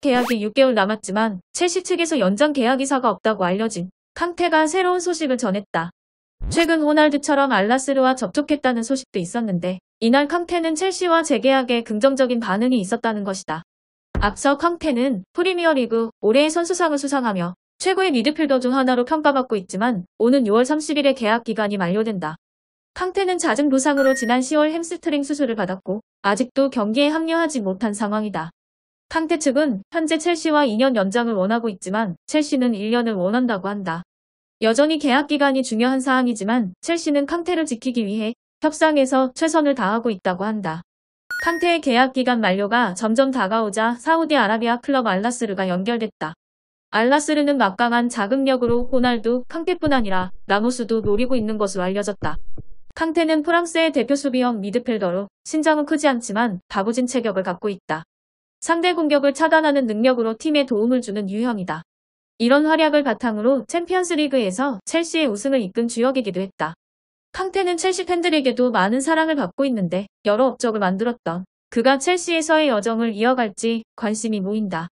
계약이 6개월 남았지만 첼시 측에서 연장 계약 이사가 없다고 알려진 캉테가 새로운 소식을 전했다. 최근 호날두처럼 알라스르와 접촉했다는 소식도 있었는데 이날 캉테는 첼시와 재계약에 긍정적인 반응이 있었다는 것이다. 앞서 캉테는 프리미어리그 올해의 선수상을 수상하며 최고의 미드필더 중 하나로 평가받고 있지만 오는 6월 30일에 계약 기간이 만료된다. 캉테는 잦은 부상으로 지난 10월 햄스트링 수술을 받았고 아직도 경기에 합류하지 못한 상황이다. 캉테 측은 현재 첼시와 2년 연장을 원하고 있지만 첼시는 1년을 원한다고 한다. 여전히 계약 기간이 중요한 사항이지만 첼시는 캉테를 지키기 위해 협상에서 최선을 다하고 있다고 한다. 캉테의 계약 기간 만료가 점점 다가오자 사우디아라비아 클럽 알라스르가 연결됐다. 알라스르는 막강한 자극력으로 호날두, 캉테뿐 아니라 라모스도 노리고 있는 것으로 알려졌다. 캉테는 프랑스의 대표 수비형 미드필더로 신장은 크지 않지만 바부진 체격을 갖고 있다. 상대 공격을 차단하는 능력으로 팀에 도움을 주는 유형이다. 이런 활약을 바탕으로 챔피언스리그에서 첼시의 우승을 이끈 주역이기도 했다. 캉테는 첼시 팬들에게도 많은 사랑을 받고 있는데 여러 업적을 만들었던 그가 첼시에서의 여정을 이어갈지 관심이 모인다.